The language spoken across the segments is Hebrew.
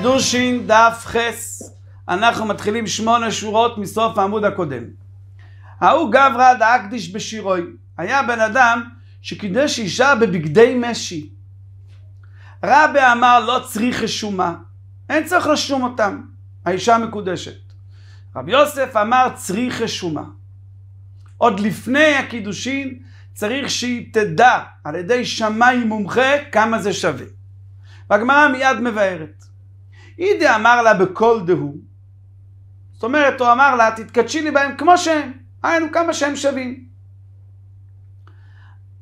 קידושין דף חס, אנחנו מתחילים שמונה שורות מסוף העמוד הקודם. ההוא גברא דאקדיש בשירוי, היה בן אדם שקידש אישה בבגדי משי. רבי אמר לא צריך רשומה, אין צריך לשום אותם, האישה מקודשת. רבי יוסף אמר צריך רשומה. עוד לפני הקידושין צריך שהיא תדע על ידי שמאי מומחה כמה זה שווה. והגמרא מיד מבארת. היא דאמר לה בקול דהו. זאת אומרת, הוא אמר לה, תתקדשי לי בהם כמו שהם, היינו כמה שהם שווים.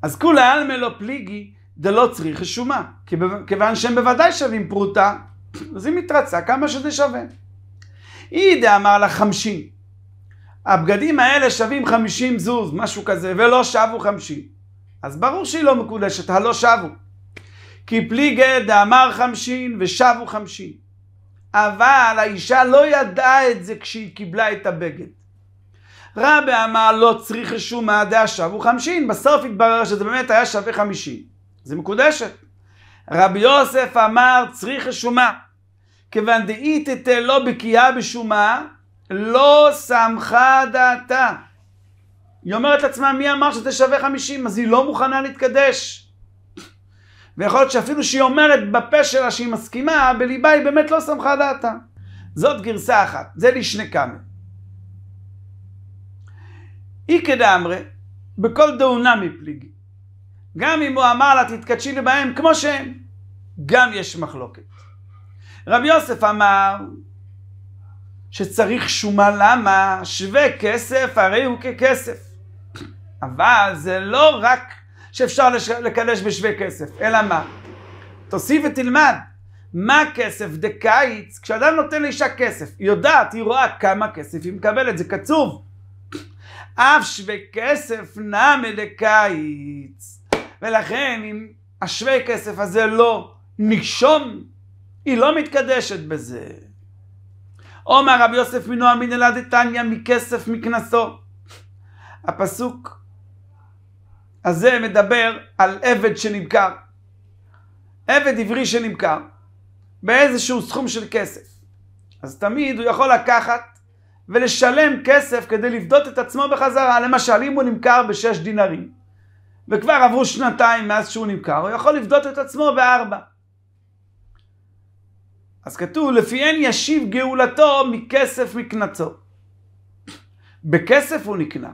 אז כולי עלמא לא פליגי דלא צריך רשומה. כיוון שהם בוודאי שווים פרוטה, אז היא מתרצה כמה שזה שווה. היא דאמר לה חמשים. הבגדים האלה שווים חמישים זוז, משהו כזה, ולא שבו חמישים. אז ברור שהיא לא מקודשת, הלא שבו. כי פליגי דאמר חמשין ושבו חמשים. אבל האישה לא ידעה את זה כשהיא קיבלה את הבגד. רבי אמר לא צריך מה מעדה שווה חמשין, בסוף התברר שזה באמת היה שווה חמישים. זה מקודשת. רבי יוסף אמר צריך שומה. כיוון דאית תתא לא בקיאה בשומה, לא שמחה דעתה. היא אומרת לעצמה, מי אמר שזה שווה חמישים? אז היא לא מוכנה להתקדש. ויכול להיות שאפילו שהיא אומרת בפה שלה שהיא מסכימה, בליבה היא באמת לא סמכה דעתה. זאת גרסה אחת, זה לשני כמה. איקא דאמרי, בכל דאונה מפליגי. גם אם הוא אמר לה תתקדשי לי בהם כמו שהם, גם יש מחלוקת. רב יוסף אמר שצריך שומה למה שווה כסף הרי הוא ככסף. אבל זה לא רק שאפשר לקדש בשווה כסף. אלא מה? תוסיף ותלמד. מה כסף דקיץ? כשאדם נותן לאישה כסף, היא יודעת, היא רואה כמה כסף היא מקבלת, זה קצוב. אף שווה כסף נמי דקיץ. ולכן, אם השווה כסף הזה לא נישום, היא לא מתקדשת בזה. אומר רבי יוסף מנועם מן אלעד איתניא מכסף מקנסו. הפסוק אז זה מדבר על עבד שנמכר. עבד עברי שנמכר באיזשהו סכום של כסף. אז תמיד הוא יכול לקחת ולשלם כסף כדי לפדות את עצמו בחזרה. למשל, אם הוא נמכר בשש דינרים, וכבר עברו שנתיים מאז שהוא נמכר, הוא יכול לפדות את עצמו בארבע. אז כתוב, לפיהן ישיב גאולתו מכסף מקנצו. בכסף הוא נקנה.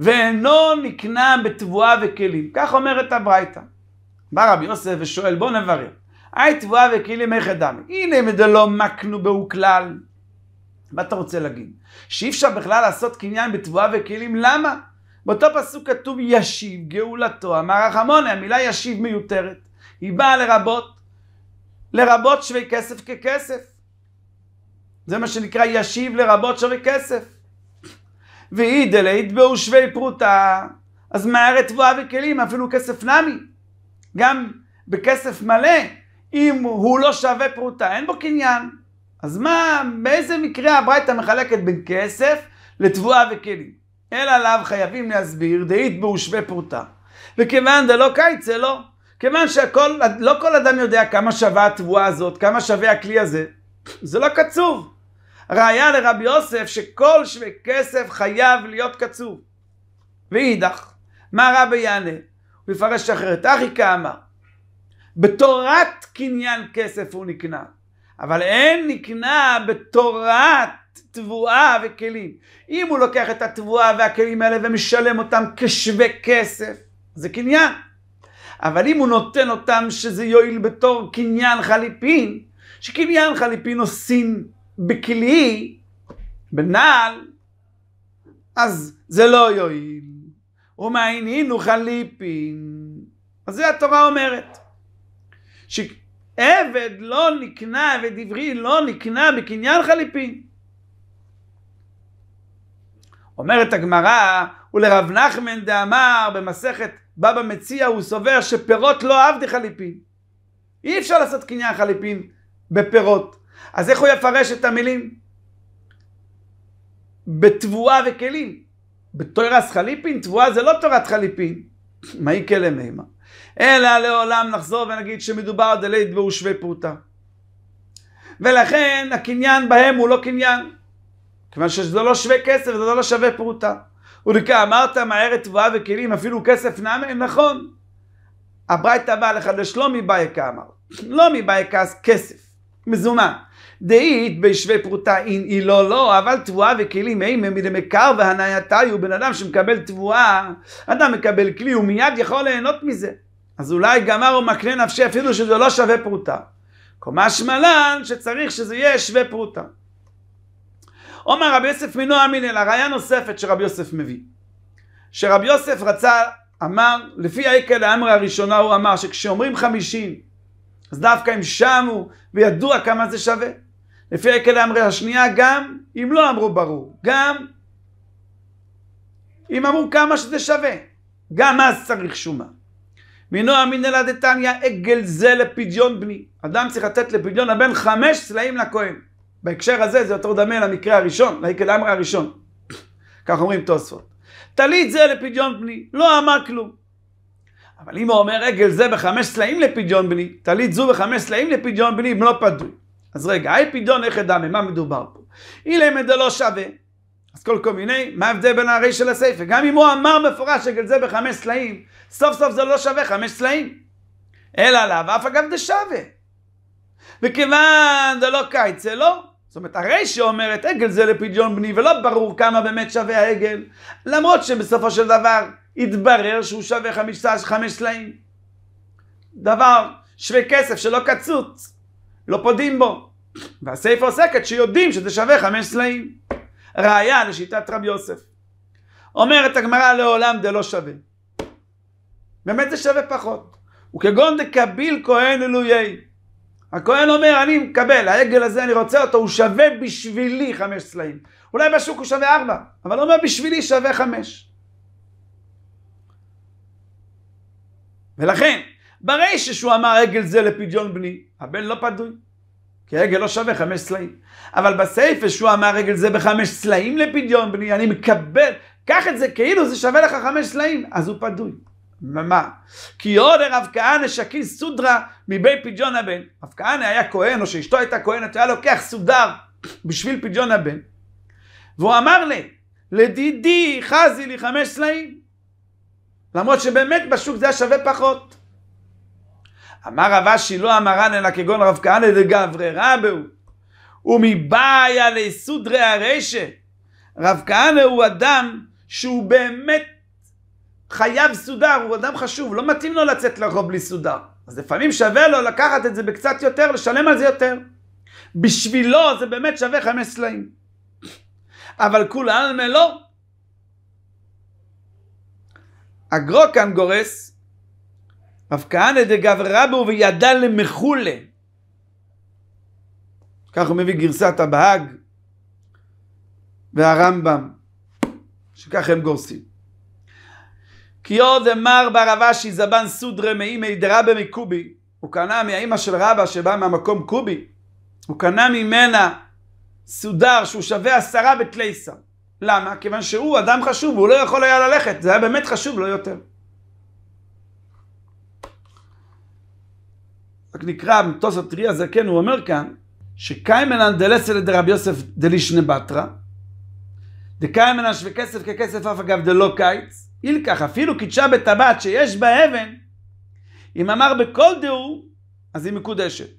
ואינו נקנה בתבואה וכלים. כך אומרת הברייתא. בא רבי יוסף ושואל, בוא נברר. היי תבואה וכלים איך אדם? הנה אם זה לא מקנו בהו כלל. מה אתה רוצה להגיד? שאי אפשר בכלל לעשות קניין בתבואה וכלים, למה? באותו פסוק כתוב ישיב גאולתו, אמר החמונה, המילה ישיב מיותרת. היא באה לרבות, לרבות שווה כסף ככסף. זה מה שנקרא ישיב לרבות שווה כסף. ואי דלית באו שווי פרוטה, אז מהר תבואה וכלים, אפילו כסף נמי. גם בכסף מלא, אם הוא לא שווה פרוטה, אין בו קניין. אז מה, באיזה מקרה הברייתא מחלקת בין כסף לתבואה וכלים? אלא עליו חייבים להסביר, דאית בו שווה פרוטה. וכיוון דלא קייצה, לא. כיוון שלא כל אדם יודע כמה שווה התבואה הזאת, כמה שווה הכלי הזה, זה לא קצוב. ראיה לרבי יוסף שכל שווה כסף חייב להיות קצוב. ואידך, מה רבי יענה? הוא יפרש אחרת. אחי כאמר, בתורת קניין כסף הוא נקנה, אבל אין נקנה בתורת תבואה וכלים. אם הוא לוקח את התבואה והכלים האלה ומשלם אותם כשווה כסף, זה קניין. אבל אם הוא נותן אותם שזה יועיל בתור קניין חליפין, שקניין חליפין עושים בכלי, בנעל, אז זה לא יועיל. ומעיינינו חליפין. אז זה התורה אומרת. שעבד לא נקנה, עבד עברי לא נקנה בקניין חליפין. אומרת הגמרא, ולרב נחמן דאמר במסכת בבא מציע, הוא סובר שפירות לא עבדי חליפין. אי אפשר לעשות קניין חליפין בפירות. אז איך הוא יפרש את המילים? בתבואה וכלים. בתורס חליפין, תבואה זה לא תורת חליפין. מהי כלא מימה? אלא לעולם נחזור ונגיד שמדובר דלית ושווה פרוטה. ולכן הקניין בהם הוא לא קניין. כיוון שזה לא שווה כסף, זה לא שווה פרוטה. ולכה אמרת מהר תבואה וכלים, אפילו כסף נאמן, נכון. הברייתא באה לחדש לא מבייקה אמר, לא מבייקה כסף, מזומן. דאית בשווה פרוטה אין היא לא לא, אבל תבואה וכלים אימם מדמקר והנייתי הוא בן אדם שמקבל תבואה, אדם מקבל כלי, הוא מיד יכול ליהנות מזה. אז אולי גמר או מקנה נפשי אפילו שזה לא שווה פרוטה. קומה שמלן שצריך שזה יהיה שווה פרוטה. עומר רבי יוסף מינו אמינל, הראיה נוספת שרבי יוסף מביא. שרבי יוסף רצה, אמר, לפי העיקל האמרה הראשונה הוא אמר שכשאומרים חמישים, אז דווקא אם שם הוא, וידוע כמה זה שווה. לפי הקל אמרי השנייה, גם אם לא אמרו ברור, גם אם אמרו כמה שזה שווה, גם אז צריך שומה. מינו אמין אלא דתניא עגל זה לפדיון בני. אדם צריך לתת לפדיון הבן חמש סלעים לכהן. בהקשר הזה זה יותר דמה למקרה הראשון, לעיקל אמרי הראשון. כך אומרים תוספות. טלית זה לפדיון בני, לא אמר כלום. אבל אם הוא אומר עגל זה בחמש סלעים לפדיון בני, טלית זו בחמש סלעים לפדיון בני, אם לא פדוי. אז רגע, היי פדיון נכד דמי, מה מדובר פה? אילמד לא שווה. אז כל כל מיני, מה ההבדל בין הרי של הסייפה? גם אם הוא אמר מפורש שגל זה בחמש סלעים, סוף סוף זה לא שווה חמש סלעים. אלא עליו, אף אגב דשווה. וכיוון דלא קייצה, לא. זאת אומרת, הרי שאומרת עגל זה לפדיון בני, ולא ברור כמה באמת שווה העגל, למרות שבסופו של דבר התברר שהוא שווה חמישה, חמש סלעים. דבר שווה כסף שלא קצוץ, לא פודים בו. והסייפה עוסקת שיודעים שזה שווה חמש סלעים. ראיה לשיטת רבי יוסף. אומרת הגמרא לעולם דלא שווה. באמת זה שווה פחות. וכגון דקביל כהן אלוהי. הכהן אומר, אני מקבל, העגל הזה, אני רוצה אותו, הוא שווה בשבילי חמש סלעים. אולי בשוק הוא שווה ארבע, אבל הוא אומר, בשבילי שווה חמש. ולכן, ברי הוא אמר עגל זה לפדיון בני, הבן לא פדוי. כי העגל לא שווה חמש צלעים. אבל בסייפה שהוא אמר רגל זה בחמש צלעים לפדיון בני, אני מקבל, קח את זה כאילו זה שווה לך חמש צלעים, אז הוא פדוי. מה? כי עוד הרב כהנא שקיס סודרה מבית פדיון הבן. רב כהנא היה כהן, או שאשתו הייתה כהנת, הוא היה לוקח סודר בשביל פדיון הבן. והוא אמר לי, לדידי חזי לי חמש צלעים. למרות שבאמת בשוק זה היה שווה פחות. אמר רב אשי לא אמרן אלא כגון רב כהנא דגברי רבהו. ומבעיה לסודרי הרשע. רב כהנא הוא אדם שהוא באמת חייב סודר, הוא אדם חשוב, לא מתאים לו לצאת לרחוב בלי סודר. אז לפעמים שווה לו לקחת את זה בקצת יותר, לשלם על זה יותר. בשבילו זה באמת שווה חמש סלעים. אבל כולם לא. הגרו כאן גורס אף כהנא דגברא בו וידע למחולה. כך הוא מביא גרסת הבהג והרמב"ם, שכך הם גורסים. כי עוד אמר בר ברבשי זבן סודרה מאימי דרבה מקובי, הוא קנה מהאימא של רבא שבאה מהמקום קובי, הוא קנה ממנה סודר שהוא שווה עשרה בתלייסה. למה? כיוון שהוא אדם חשוב, הוא לא יכול היה ללכת, זה היה באמת חשוב, לא יותר. רק נקרא מטוס הטרי הזה, כן, הוא אומר כאן, שקיימנן דלסל דרבי יוסף דלישנה בתרא, דקיימנן שווה כסף ככסף אף אגב דלא קיץ, אילקח אפילו קידשה בטבעת שיש בה אבן, אם אמר בכל דהו, אז היא מקודשת.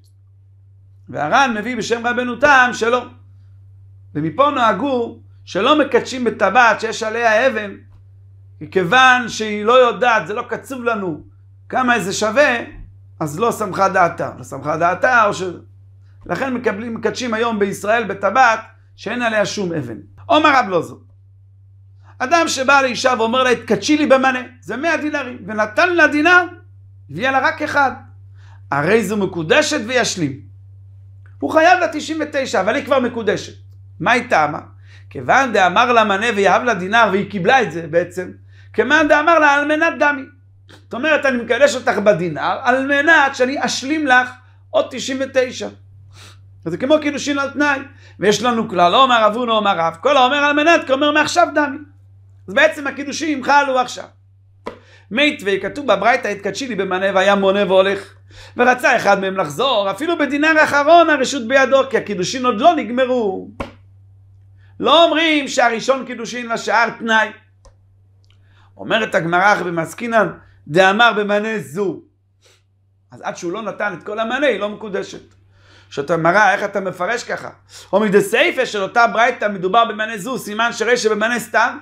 והר"ן מביא בשם רבנו תם שלא. ומפה נהגו שלא מקדשים בטבעת שיש עליה אבן, מכיוון שהיא לא יודעת, זה לא קצוב לנו כמה זה שווה, אז לא סמכה דעתה. לא סמכה דעתה, או ש... לכן מקבלים, מקדשים היום בישראל בטבעת שאין עליה שום אבן. עומר רב לא זאת. אדם שבא לאישה ואומר לה, התקדשי לי במנה, זה מאה דינרים, ונתן לה דינר, הביאה לה רק אחד. הרי זו מקודשת וישלים. הוא חייב לה 99, אבל היא כבר מקודשת. מה היא טעמה? כיוון דאמר לה מנה ויהב לה דינר, והיא קיבלה את זה בעצם, כיוון דאמר לה על מנת דמי. זאת אומרת, אני מקדש אותך בדינר על מנת שאני אשלים לך עוד 99. זה כמו קידושין על תנאי. ויש לנו כלל, לא אומר עבור, לא אומר רב. כל האומר על מנת, כי אומר מעכשיו דמי. אז בעצם הקידושים חלו עכשיו. מיתווה, כתוב בברייתא, התקדשי לי במנה והיה מונה והולך. ורצה אחד מהם לחזור, אפילו בדינר האחרון הרשות בידו, כי הקידושין עוד לא נגמרו. לא אומרים שהראשון קידושין לשאר תנאי. אומרת הגמרא במסקינן, דאמר במענה זו. אז עד שהוא לא נתן את כל המענה, היא לא מקודשת. שאתה מראה איך אתה מפרש ככה? או מדי סייפה של אותה ברייתא מדובר במענה זו, סימן שרי שבמענה סתם.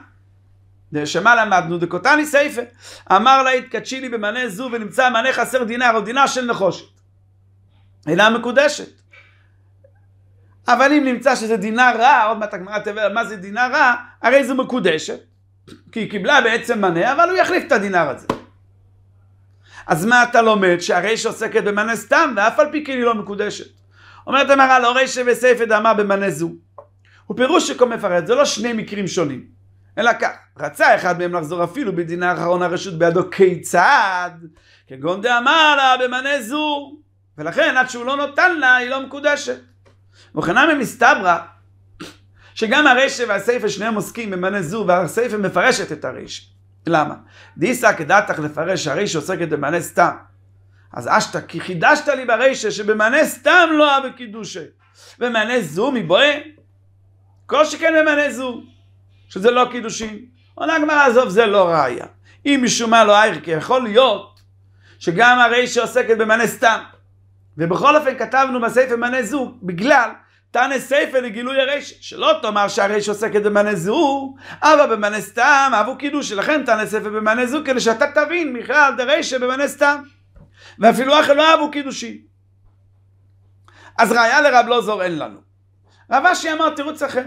שמה למדנו? דקותני סייפה. אמר לה, התקדשי לי במענה זו ונמצא מענה חסר דינר או דינה של נחושת. אינה מקודשת. אבל אם נמצא שזה דינה רע, עוד מעט הגמרא תביא מה זה דינה רע, הרי זו מקודשת. כי היא קיבלה בעצם מנה, אבל הוא יחליף את הדינר הזה. אז מה אתה לומד? שהריש עוסקת במנה סתם, ואף על פי כן היא לא מקודשת. אומרת המהר"ל, לא ריש וסייפה דמה במנה זו. הוא פירוש שכה מפרט, זה לא שני מקרים שונים. אלא כך, רצה אחד מהם לחזור אפילו בדין האחרון הרשות בידו כיצד, כגון דאמר לה במנה זו, ולכן עד שהוא לא נותן לה היא לא מקודשת. וכנ"ל מסתברא, שגם הרשע והסייפה שניהם עוסקים במנה זו, והסייפה מפרשת את הרשע. למה? דיסא כדתך לפרש הריש שעוסקת במענה סתם. אז אשתא כי חידשת לי ברישא שבמענה סתם לא אה בקידושי. במענה זו מבואה? כל שכן במענה זו, שזה לא קידושין. עונה גמרא עזוב זה לא ראיה. אם משום מה לא אייר כי יכול להיות שגם הרי שעוסקת במענה סתם. ובכל אופן כתבנו בספר מענה זו בגלל תנא סייפה לגילוי הריש, שלא תאמר שהריש עוסקת במענה זו, אבל במענה סתם, אבו קידוש, שלכן תנא סייפה במענה זו, כדי שאתה תבין מכלל דרישא במענה סתם. ואפילו אחר לא אבו קידושי. אז ראיה לרב לא זור אין לנו. רב אשי אמר תירוץ אחר.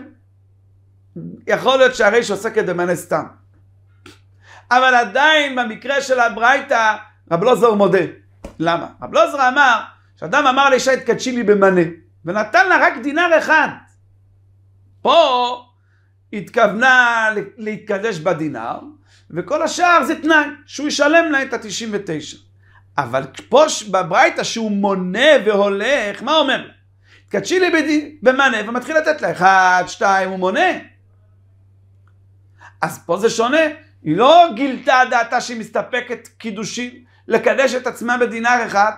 יכול להיות שהריש עוסקת במענה סתם. אבל עדיין במקרה של הברייתא, רב לא זור מודה. למה? רב לא זור אמר, שאדם אמר לאישה התקדשי לי במענה. ונתן לה רק דינר אחד. פה התכוונה להתקדש בדינר, וכל השאר זה תנאי, שהוא ישלם לה את ה-99. אבל פה בברייתא שהוא מונה והולך, מה אומר התקדשי לי בדי, במענה, ומתחיל לתת לה, אחד, שתיים, הוא מונה. אז פה זה שונה, היא לא גילתה דעתה שהיא מסתפקת קידושין, לקדש את עצמה בדינר אחד.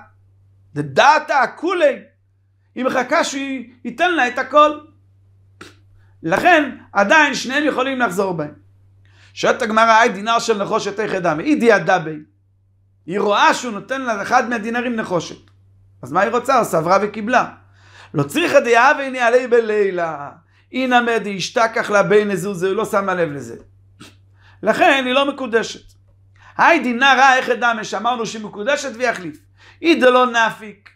דעתה הכולי, היא מחכה שהוא ייתן לה את הכל. לכן, עדיין שניהם יכולים לחזור בהם. שואלת הגמרא, היי דינר של נחושת איך אדם? אי דיאדה בי. היא רואה שהוא נותן לה אחד מהדינרים נחושת. אז מה היא רוצה? סברה וקיבלה. לא צריכה דאהבה הנה עלי בלילה. הנה מדי השתכח לה בין לזוז, הוא לא שמה לב לזה. לכן היא לא מקודשת. היי דינרא אה, איך אדם, שאמרנו שהיא מקודשת ויחליף. אי דלא נאפיק.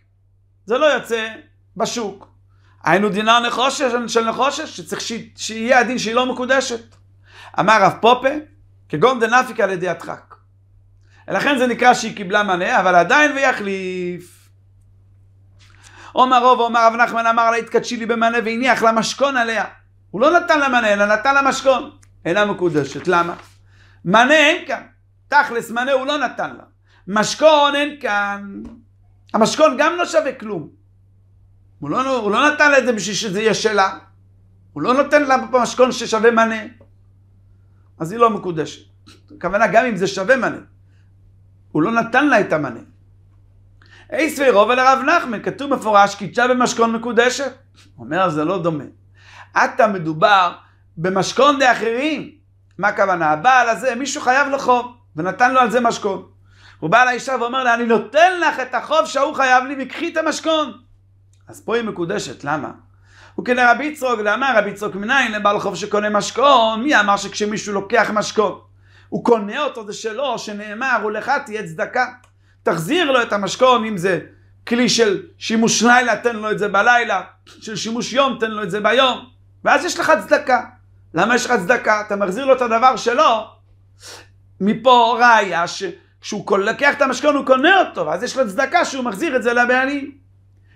זה לא יוצא בשוק. היינו דינה נחושש, של נחושש, שצריך ש... שיהיה הדין שהיא לא מקודשת. אמר רב פופה, כגון דנפיקה לידי הדחק. ולכן זה נקרא שהיא קיבלה מנה, אבל עדיין ויחליף. עומר רוב, עומר רב נחמן אמר לה, התקדשי לי במנה והניח לה משכון עליה. הוא לא נתן לה מנה, אלא נתן לה משכון. אינה מקודשת, למה? מנה אין כאן. תכלס, מנה הוא לא נתן לה. משכון אין כאן. המשכון גם לא שווה כלום. הוא לא, הוא לא נתן לה את זה בשביל שזה יהיה שלה. הוא לא נותן לה משכון ששווה מנה. אז היא לא מקודשת. הכוונה, גם אם זה שווה מנה. הוא לא נתן לה את המנה. איסווי רוב על הרב נחמן, כתוב מפורש, קידשה במשכון מקודשת. הוא אומר, זה לא דומה. עתה מדובר במשכון דאחרים. מה הכוונה? הבעל הזה, מישהו חייב לו חוב, ונתן לו על זה משכון. הוא בא לאישה ואומר לה, אני נותן לך את החוב שההוא חייב לי, וקחי את המשכון. אז פה היא מקודשת, למה? כן רבי יצחוק, ואמר רבי יצחוק מנין לבעל חוב שקונה משכון, מי אמר שכשמישהו לוקח משכון, הוא קונה אותו, זה שלו, שנאמר, ולך תהיה צדקה. תחזיר לו את המשכון, אם זה כלי של שימוש לילה, תן לו את זה בלילה, של שימוש יום, תן לו את זה ביום. ואז יש לך צדקה. למה יש לך צדקה? אתה מחזיר לו את הדבר שלו. מפה ראיה שכשהוא לוקח את המשכון הוא קונה אותו, ואז יש לו צדקה שהוא מחזיר את זה לבעלים.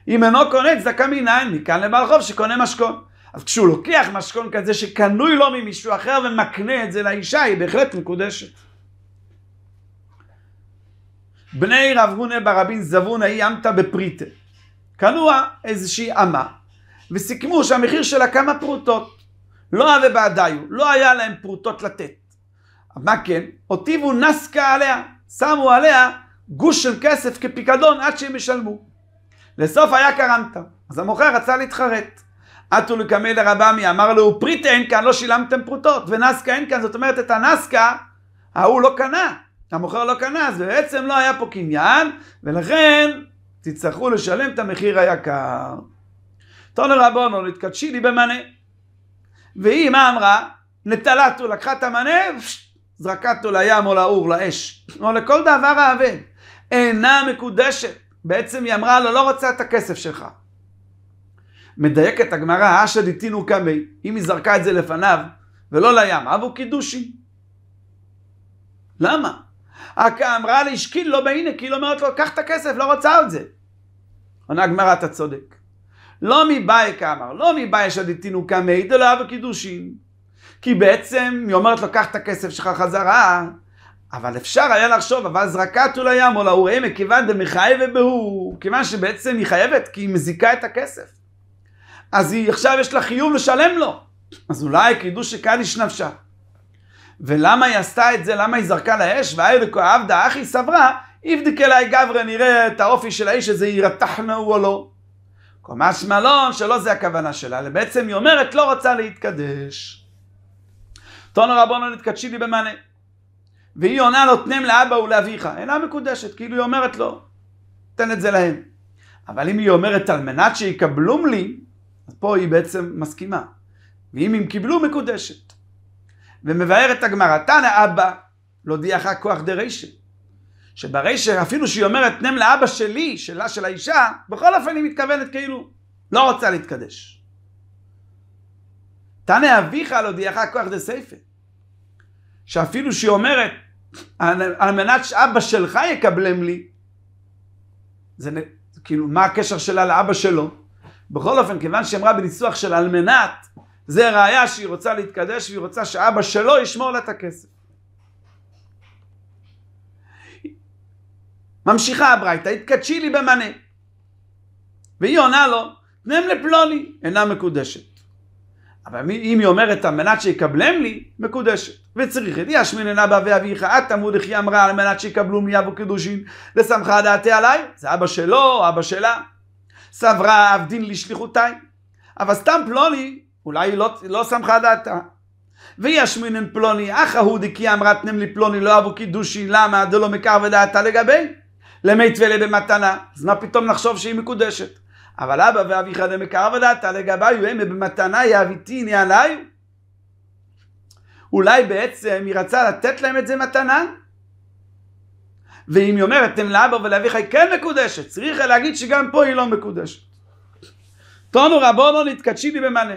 אם אינו קונה צדקה מנין, מכאן לבעל חוב שקונה משכון. אז כשהוא לוקח משכון כזה שקנוי לו ממישהו אחר ומקנה את זה לאישה, היא בהחלט מקודשת. בני רב הונא ברבין זבון ההיא אמתא בפריטה. קנוע איזושהי אמה, וסיכמו שהמחיר שלה כמה פרוטות. לא אבי בעדיו, לא היה להם פרוטות לתת. מה כן? הוטיבו נסקה עליה, שמו עליה גוש של כסף כפיקדון עד שהם ישלמו. לסוף היה קרמת. אז המוכר רצה להתחרט. עטו לקמי לרבמי, אמר לו, פריט אין כאן, לא שילמתם פרוטות, ונסקה אין כאן, זאת אומרת, את הנסקה, ההוא לא קנה, המוכר לא קנה, אז בעצם לא היה פה קניין, ולכן תצטרכו לשלם את המחיר היקר. תונה רבונו, נתקדשי לי במנה. והיא, מה אמרה? נטלתו, לקחה את המנה, זרקתו לים או לאור, לאש, או לכל דבר האבד. אינה מקודשת. בעצם היא אמרה לו, לא רוצה את הכסף שלך. מדייקת הגמרא, אשא דתינו קמי, אם היא זרקה את זה לפניו, ולא לים, אבו קידושי. למה? אקה אמרה לי, שקיל לא בהנה, כי היא לא אומרת לו, קח את הכסף, לא רוצה את זה. עונה הגמרא, אתה צודק. לא מבאי כאמר, לא מבאי שדיתינו קמי, דלא אבו קידושי. כי בעצם היא אומרת לו, קח את הכסף שלך חזרה, אבל אפשר היה לחשוב, אבל זרקת הוא לים או להורי מכיוון דמחייבה בהוא, כיוון שבעצם היא חייבת, כי היא מזיקה את הכסף. אז היא, עכשיו יש לה חיוב לשלם לו. אז אולי קידוש שקדיש נפשה. ולמה היא עשתה את זה? למה היא זרקה לאש? והאי עבדה אחי סברה, יבדק אליי גברי, נראה את האופי של האיש הזה, יירתחנו או לא. קומה שמלון, שלא זה הכוונה שלה, אלא בעצם היא אומרת לא רוצה להתקדש. תונו רבונו נתקדשי לי במענה. והיא עונה לו, תנם לאבא ולאביך, אינה מקודשת, כאילו היא אומרת לו, תן את זה להם. אבל אם היא אומרת על מנת שיקבלו לי, אז פה היא בעצם מסכימה. ואם הם קיבלו, מקודשת. ומבארת הגמרא, תנא אבא, לא דיחה כוח דרישא. שברישא, אפילו שהיא אומרת תנם לאבא שלי, שלה של האישה, בכל אופן היא מתכוונת כאילו, לא רוצה להתקדש. תנא אביך לא דיחה כוח דסייפה. שאפילו שהיא אומרת על, מנת שאבא שלך יקבלם לי. זה כאילו, מה הקשר שלה לאבא שלו? בכל אופן, כיוון שהיא אמרה בניסוח של על מנת, זה ראייה שהיא רוצה להתקדש והיא רוצה שאבא שלו ישמור לה את הכסף. ממשיכה הברייתא, התקדשי לי במנה. והיא עונה לו, תנם לפלוני, אינה מקודשת. אבל אם היא אומרת על מנת שיקבלם לי, מקודשת. וצריך את ישמיננה באבי אביך, את תמוד איך היא אמרה על מנת שיקבלו מי אבו קידושין, ושמחה דעתי עליי, זה אבא שלו, אבא שלה. סברה עבדין לשליחותיי. אבל סתם פלוני, אולי לא, לא שמחה דעתה. וישמינן פלוני, אך ההודי כי אמרה תנם לי פלוני, לא אבו קידושין, למה דלא מקר ודעתה לגבי? למיתווה לבמתנה. אז מה פתאום נחשוב שהיא מקודשת? אבל אבא ואביך דמקרב דתא לגביו הם במתנה יאביתיני עליי? אולי בעצם היא רצה לתת להם את זה מתנה? ואם היא אומרת תן לאבא ולאביך היא כן מקודשת, צריך להגיד שגם פה היא לא מקודשת. תונו לא נתקדשי בי במלא.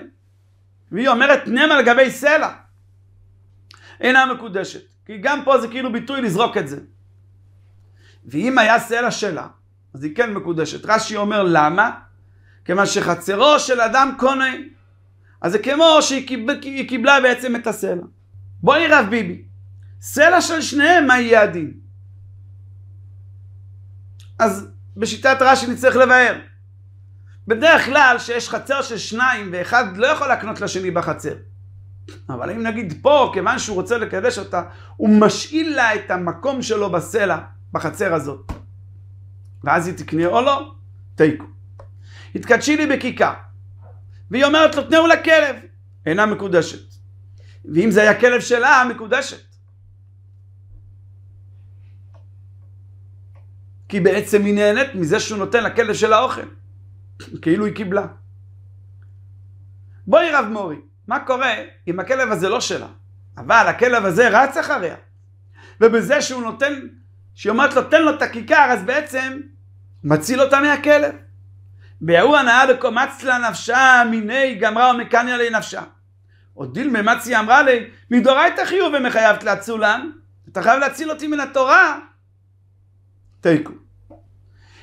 והיא אומרת נם על גבי סלע. אינה מקודשת. כי גם פה זה כאילו ביטוי לזרוק את זה. ואם היה סלע שלה, אז היא כן מקודשת. רש"י אומר למה? כיוון שחצרו של אדם קונה, אז זה כמו שהיא קיבל, קיבלה בעצם את הסלע. בואי רב ביבי, סלע של שניהם, מה יהיה הדין? אז בשיטת רש"י נצטרך לבאר. בדרך כלל שיש חצר של שניים ואחד לא יכול להקנות לשני בחצר. אבל אם נגיד פה, כיוון שהוא רוצה לקדש אותה, הוא משאיל לה את המקום שלו בסלע, בחצר הזאת. ואז היא תקנה או לא, תיקו. התקדשי לי בכיכר. והיא אומרת לו, תנאו לכלב. אינה מקודשת. ואם זה היה כלב שלה, מקודשת. כי בעצם היא נהנית מזה שהוא נותן לכלב שלה אוכל. כאילו היא קיבלה. בואי רב מורי, מה קורה אם הכלב הזה לא שלה? אבל הכלב הזה רץ אחריה. ובזה שהוא נותן, שהיא אומרת לו תן לו את הכיכר, אז בעצם מציל אותה מהכלב. ביהו הנאה דקומץ לה נפשה, מיני גמרה ומקניה לי נפשה. עוד דילמה מצי אמרה לי, מדורייתא חיוב ומחייבת להצולן, אתה חייב להציל אותי מן התורה. תיקו.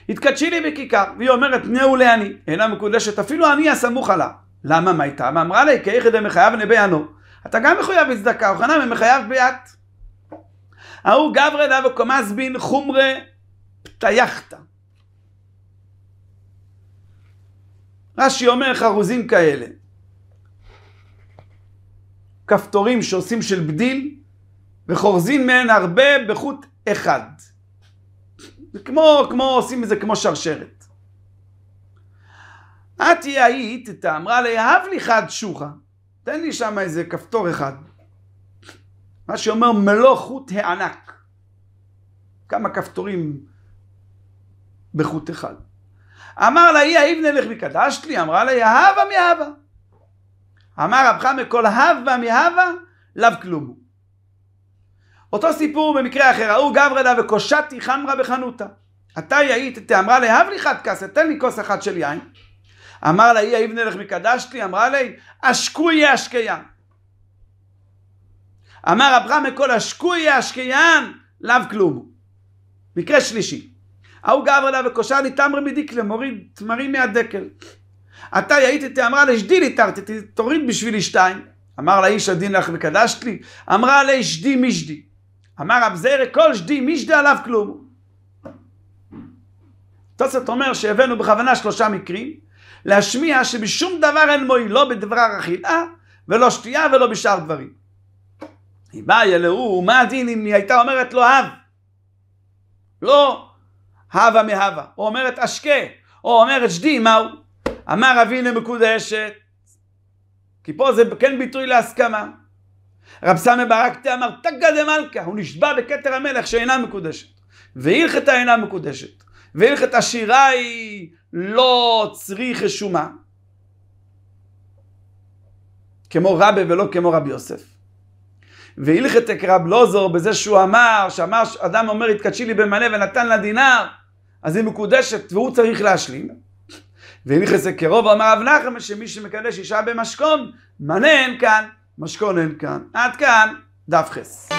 התקדשי לי בכיכר, והיא אומרת, נאו לעני, אינה מקודשת, אפילו אני הסמוך עלה. למה, מה איתה? ואמרה לי, כאיכא נבי ענו. אתה גם מחויב בצדקה, וכנ"ל ומחייב ביאת. ההוא גברי דא וקומץ בין חומרי פתייכתא. רש"י אומר חרוזים כאלה. כפתורים שעושים של בדיל, וחורזים מהן הרבה בחוט אחד. זה כמו, כמו עושים את זה כמו שרשרת. את היא היית, את אמרה לי, אהב לי חד שוחה. תן לי שם איזה כפתור אחד. מה שאומר מלוא חוט הענק. כמה כפתורים בחוט אחד. אמר לה, היא האיבנה לך וקדשת לי? אמרה לה, יהבה מהבה. אמר רב חמא כל הווה מהווה, לאו כלום. אותו סיפור במקרה אחר, ההוא גברא גברדה וקושתי חמרה בחנותה. אתה יאית אמרה לה, הב לי חד כסה, תן לי כוס אחת של יין. אמר לה, היא האיבנה לך וקדשת לי? אמרה לה, לי, יהיה אשקיין. אמר רב חמא, כל מכל יהיה אשקיין, לאו כלום. מקרה שלישי. ההוא גבר לה וקושני תמרי מדיקלה, מוריד תמרים מהדקל. עתה יאיתתי אמרה לאשדי ליטרתי, תוריד בשבילי שתיים. אמר לה איש הדין לך וקדשת לי, אמרה לה אשדי משדי. אמר רב זרע כל שדי משדי עליו כלום. תוספת אומר שהבאנו בכוונה שלושה מקרים, להשמיע שבשום דבר אין מועיל, לא בדבר אכילה, ולא שתייה, ולא בשאר דברים. היא באה אליהו, מה הדין אם היא הייתה אומרת לו אב? לא, הווה מהווה, או אומרת אשקה, או אומרת שדי, מהו? אמר אבינו מקודשת, כי פה זה כן ביטוי להסכמה. רב סמי ברקתא אמר תגא דמלכה, הוא נשבע בכתר המלך שאינה מקודשת. והלכתה אינה מקודשת. והלכת השירה היא לא צריך רשומה. כמו רבי ולא כמו רבי יוסף. והלכת רב לוזור בזה שהוא אמר, שאמר, אדם אומר התקדשי לי במלא ונתן לה דינר, אז היא מקודשת והוא צריך להשלים. זה כרוב אמר רב נחמן שמי שמקדש אישה במשכון, מנה אין כאן, משכון אין כאן. עד כאן דף חס.